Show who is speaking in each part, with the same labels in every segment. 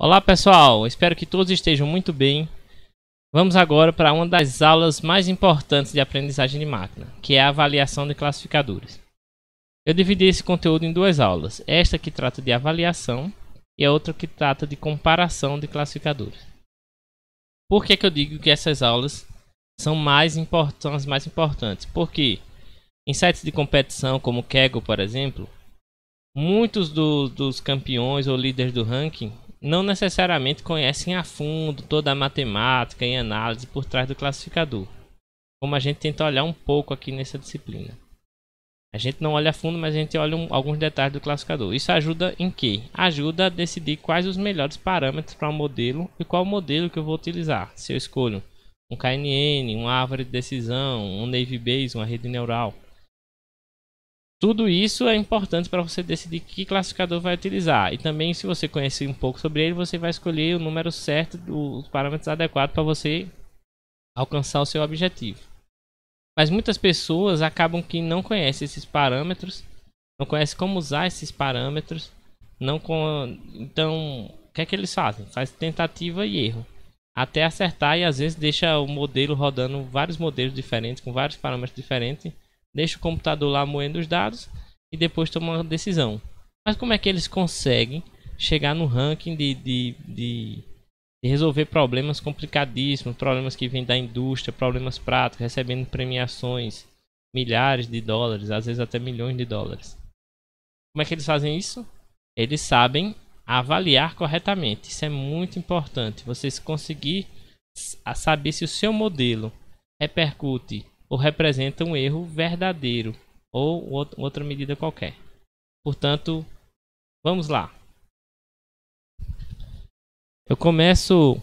Speaker 1: Olá pessoal, espero que todos estejam muito bem. Vamos agora para uma das aulas mais importantes de aprendizagem de máquina, que é a avaliação de classificadores. Eu dividi esse conteúdo em duas aulas, esta que trata de avaliação e a outra que trata de comparação de classificadores. Por que, que eu digo que essas aulas são, mais são as mais importantes? Porque em sites de competição como o Kaggle, por exemplo, muitos do, dos campeões ou líderes do ranking não necessariamente conhecem a fundo toda a matemática e análise por trás do classificador, como a gente tenta olhar um pouco aqui nessa disciplina. A gente não olha a fundo, mas a gente olha um, alguns detalhes do classificador. Isso ajuda em quê? Ajuda a decidir quais os melhores parâmetros para o um modelo e qual modelo que eu vou utilizar. Se eu escolho um KNN, uma árvore de decisão, um Navy Bayes, uma rede neural. Tudo isso é importante para você decidir que classificador vai utilizar. E também, se você conhecer um pouco sobre ele, você vai escolher o número certo, os parâmetros adequados para você alcançar o seu objetivo. Mas muitas pessoas acabam que não conhecem esses parâmetros, não conhecem como usar esses parâmetros, não com... então o que é que eles fazem? Faz tentativa e erro até acertar e às vezes deixa o modelo rodando vários modelos diferentes com vários parâmetros diferentes deixa o computador lá moendo os dados e depois toma uma decisão. Mas como é que eles conseguem chegar no ranking de, de, de, de resolver problemas complicadíssimos, problemas que vêm da indústria, problemas práticos, recebendo premiações, milhares de dólares, às vezes até milhões de dólares? Como é que eles fazem isso? Eles sabem avaliar corretamente. Isso é muito importante. Vocês conseguir saber se o seu modelo repercute ou representa um erro verdadeiro ou outra medida qualquer. Portanto, vamos lá. Eu começo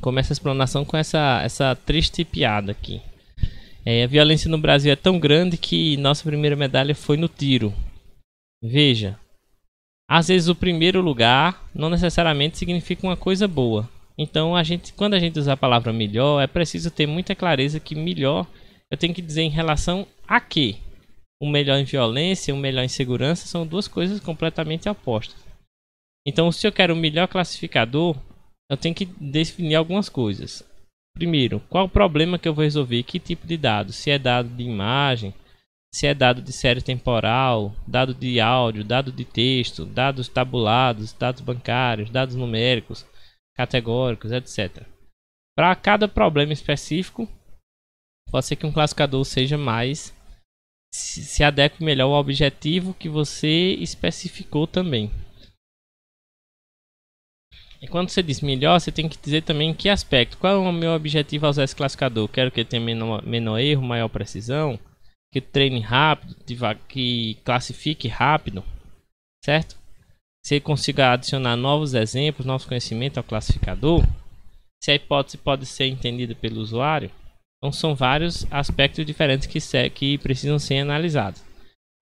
Speaker 1: começo a explanação com essa essa triste piada aqui. É, a violência no Brasil é tão grande que nossa primeira medalha foi no tiro. Veja, às vezes o primeiro lugar não necessariamente significa uma coisa boa. Então, a gente, quando a gente usa a palavra melhor, é preciso ter muita clareza que melhor eu tenho que dizer em relação a quê? O melhor em violência e o melhor em segurança são duas coisas completamente opostas. Então, se eu quero o melhor classificador, eu tenho que definir algumas coisas. Primeiro, qual o problema que eu vou resolver? Que tipo de dado? Se é dado de imagem, se é dado de série temporal, dado de áudio, dado de texto, dados tabulados, dados bancários, dados numéricos categóricos, etc. Para cada problema específico, pode ser que um classificador seja mais se adeque melhor ao objetivo que você especificou também. E quando você diz melhor, você tem que dizer também em que aspecto. Qual é o meu objetivo ao usar esse classificador? Quero que ele tenha menor, menor erro, maior precisão, que treine rápido, que classifique rápido, certo? se ele consiga adicionar novos exemplos, novos conhecimentos ao classificador, se a hipótese pode ser entendida pelo usuário. Então, são vários aspectos diferentes que, se, que precisam ser analisados.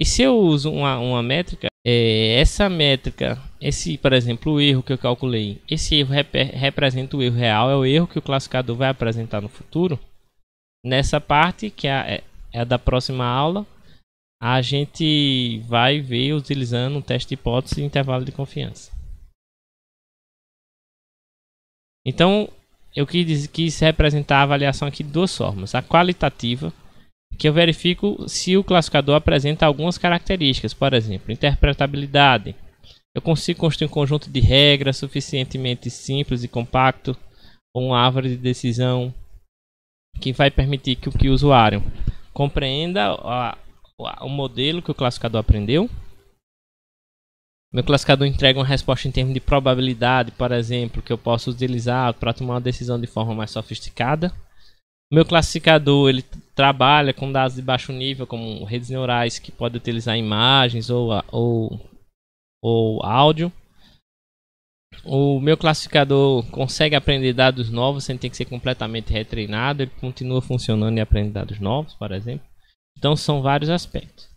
Speaker 1: E se eu uso uma, uma métrica, é, essa métrica, esse, por exemplo, o erro que eu calculei, esse erro rep representa o erro real, é o erro que o classificador vai apresentar no futuro. Nessa parte, que é a, é, é a da próxima aula, a gente vai ver utilizando um teste de hipótese e intervalo de confiança. Então, eu quis, quis representar a avaliação aqui de duas formas. A qualitativa, que eu verifico se o classificador apresenta algumas características, por exemplo, interpretabilidade. Eu consigo construir um conjunto de regras suficientemente simples e compacto, ou uma árvore de decisão que vai permitir que o, que o usuário compreenda a, o modelo que o classificador aprendeu. Meu classificador entrega uma resposta em termos de probabilidade, por exemplo, que eu posso utilizar para tomar uma decisão de forma mais sofisticada. Meu classificador ele trabalha com dados de baixo nível, como redes neurais que pode utilizar imagens ou, ou, ou áudio. O meu classificador consegue aprender dados novos sem ter que ser completamente retreinado. Ele continua funcionando e aprende dados novos, por exemplo. Então são vários aspectos. O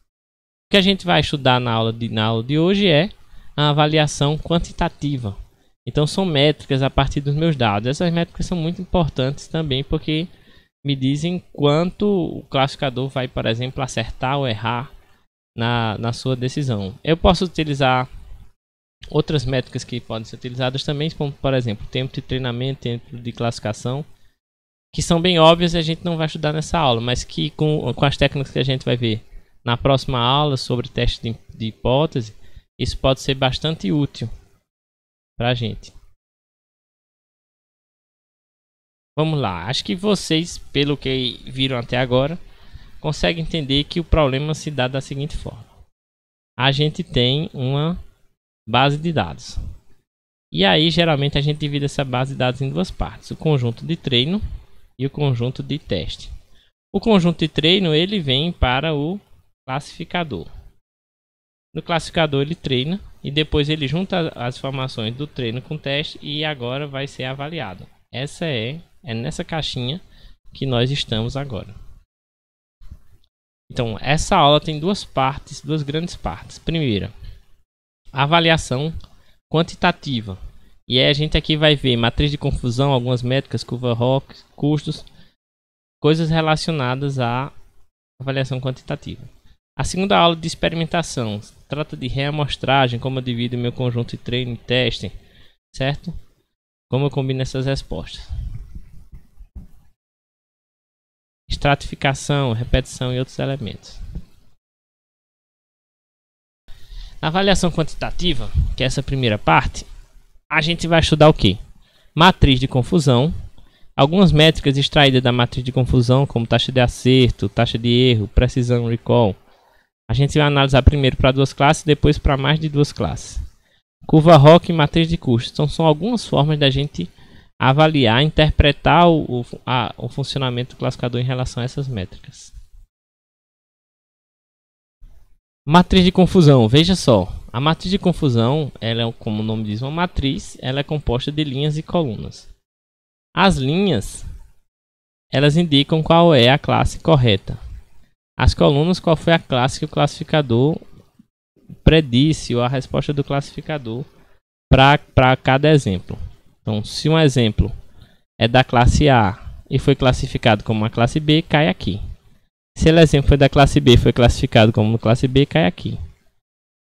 Speaker 1: que a gente vai estudar na aula de, na aula de hoje é a avaliação quantitativa. Então são métricas a partir dos meus dados. Essas métricas são muito importantes também porque me dizem quanto o classificador vai, por exemplo, acertar ou errar na, na sua decisão. Eu posso utilizar outras métricas que podem ser utilizadas também, como por exemplo, tempo de treinamento, tempo de classificação que são bem óbvias e a gente não vai estudar nessa aula, mas que com, com as técnicas que a gente vai ver na próxima aula sobre teste de, de hipótese, isso pode ser bastante útil para a gente. Vamos lá, acho que vocês, pelo que viram até agora, conseguem entender que o problema se dá da seguinte forma. A gente tem uma base de dados. E aí, geralmente, a gente divide essa base de dados em duas partes. O conjunto de treino, e o conjunto de teste. O conjunto de treino ele vem para o classificador. No classificador ele treina e depois ele junta as informações do treino com o teste e agora vai ser avaliado. Essa é é nessa caixinha que nós estamos agora. Então, essa aula tem duas partes, duas grandes partes. Primeira, avaliação quantitativa, e aí a gente aqui vai ver matriz de confusão, algumas métricas, curva ROC, custos, coisas relacionadas à avaliação quantitativa. A segunda aula de experimentação trata de reamostragem, como eu divido meu conjunto de treino e teste, certo? Como eu combino essas respostas. Estratificação, repetição e outros elementos. Na avaliação quantitativa, que é essa primeira parte, a gente vai estudar o que? Matriz de confusão, algumas métricas extraídas da matriz de confusão, como taxa de acerto, taxa de erro, precisão, recall. A gente vai analisar primeiro para duas classes, depois para mais de duas classes. Curva ROC e matriz de custos. Então, são algumas formas da gente avaliar, interpretar o, a, o funcionamento do classificador em relação a essas métricas. Matriz de confusão, veja só. A matriz de confusão, ela é, como o nome diz, uma matriz, ela é composta de linhas e colunas. As linhas, elas indicam qual é a classe correta. As colunas, qual foi a classe que o classificador predisse ou a resposta do classificador para cada exemplo. Então, se um exemplo é da classe A e foi classificado como uma classe B, cai aqui. Se o é exemplo foi da classe B e foi classificado como classe B, cai aqui.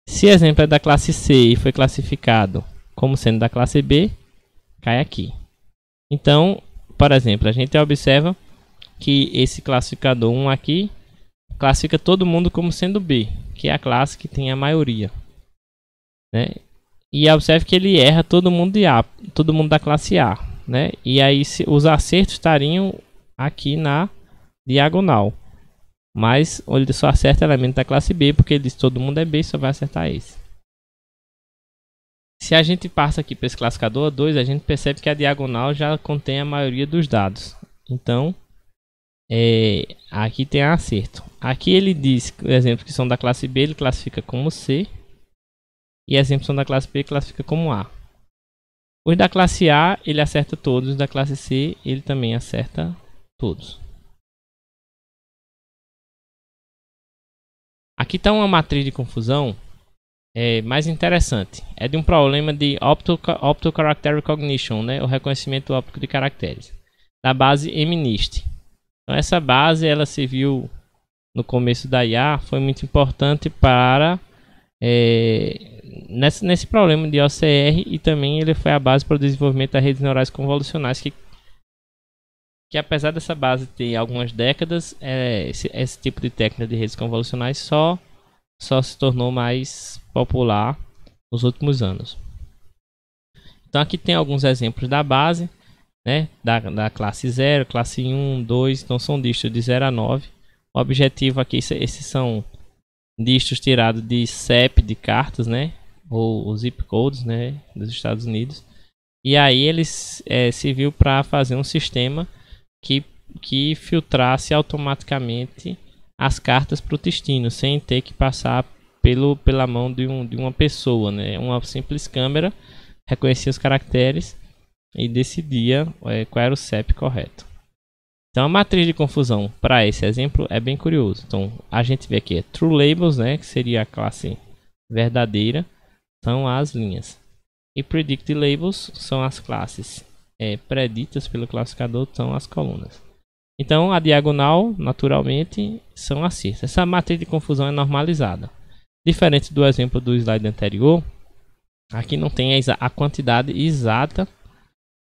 Speaker 1: Se exemplo é da classe C e foi classificado como sendo da classe B, cai aqui. Então, por exemplo, a gente observa que esse classificador 1 aqui classifica todo mundo como sendo B, que é a classe que tem a maioria. Né? E observe que ele erra todo mundo de A, todo mundo da classe A. Né? E aí os acertos estariam aqui na diagonal. Mas ele só acerta elementos da classe B, porque ele diz todo mundo é B e só vai acertar esse. Se a gente passa aqui para esse classificador 2, a gente percebe que a diagonal já contém a maioria dos dados. Então, é, aqui tem acerto. Aqui ele diz, por exemplo, que são da classe B, ele classifica como C. E exemplos são da classe B, ele classifica como A. Os da classe A, ele acerta todos. Os da classe C, ele também acerta todos. Aqui está uma matriz de confusão é, mais interessante. É de um problema de Opto-Character Recognition, né? o reconhecimento óptico de caracteres, da base MNIST. Então, essa base ela serviu no começo da IA, foi muito importante para é, nesse, nesse problema de OCR e também ele foi a base para o desenvolvimento das redes neurais convolucionais que que apesar dessa base ter algumas décadas, é, esse, esse, tipo de técnica de redes convolucionais só só se tornou mais popular nos últimos anos. Então aqui tem alguns exemplos da base, né? da, da classe 0, classe 1, 2, então são distros de 0 a 9. O objetivo aqui, esses são distros tirados de CEP de cartas, né? ou zip codes né? dos Estados Unidos. E aí eles é, se viu para fazer um sistema que, que filtrasse automaticamente as cartas para o destino, sem ter que passar pelo, pela mão de, um, de uma pessoa. Né? Uma simples câmera reconhecia os caracteres e decidia é, qual era o CEP correto. Então a matriz de confusão para esse exemplo é bem curioso. Então a gente vê aqui é true labels, né, que seria a classe verdadeira, são as linhas. E predict labels são as classes é, preditas pelo classificador, são as colunas. Então, a diagonal, naturalmente, são acertos. Essa matriz de confusão é normalizada. Diferente do exemplo do slide anterior, aqui não tem a quantidade exata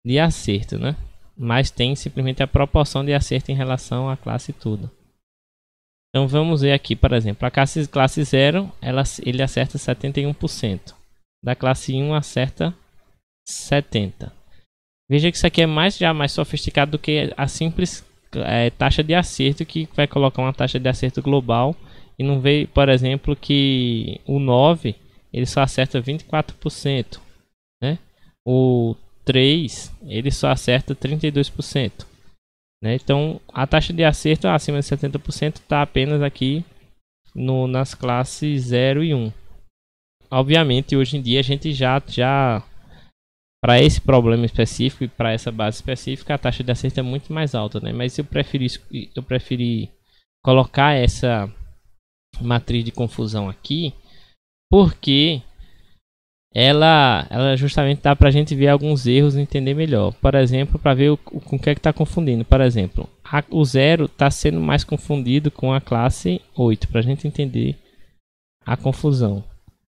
Speaker 1: de acerto, né? mas tem simplesmente a proporção de acerto em relação à classe toda. Então, vamos ver aqui, por exemplo, a classe, classe 0, ela, ele acerta 71%. Da classe 1, acerta 70%. Veja que isso aqui é mais já mais sofisticado do que a simples é, taxa de acerto que vai colocar uma taxa de acerto global e não vê, por exemplo, que o 9 ele só acerta 24%, né? O 3 ele só acerta 32%, né? Então, a taxa de acerto acima de 70% está apenas aqui no nas classes 0 e 1. Obviamente, hoje em dia a gente já já para esse problema específico e para essa base específica, a taxa de acerto é muito mais alta, né? Mas eu preferi, eu preferi colocar essa matriz de confusão aqui, porque ela, ela justamente dá para a gente ver alguns erros e entender melhor. Por exemplo, para ver o, o, com o que é está confundindo. Por exemplo, a, o zero está sendo mais confundido com a classe 8, para a gente entender a confusão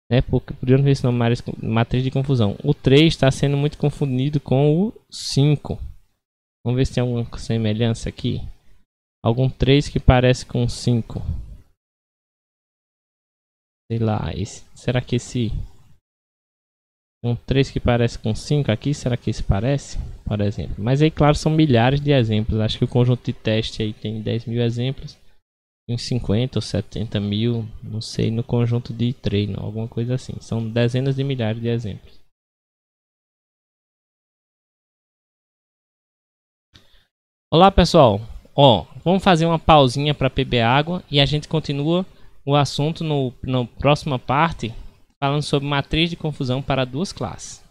Speaker 1: né? Porque podiam ver esse nome matriz de confusão. O 3 está sendo muito confundido com o 5. Vamos ver se tem alguma semelhança aqui. Algum 3 que parece com 5. Sei lá, esse, será que esse um 3 que parece com 5 aqui, será que esse parece? Por exemplo. Mas aí, claro, são milhares de exemplos. Acho que o conjunto de teste aí tem 10 mil exemplos uns 50 ou 70 mil, não sei, no conjunto de treino, alguma coisa assim. São dezenas de milhares de exemplos. Olá pessoal, ó, vamos fazer uma pausinha para beber água e a gente continua o assunto no, no próxima parte falando sobre matriz de confusão para duas classes.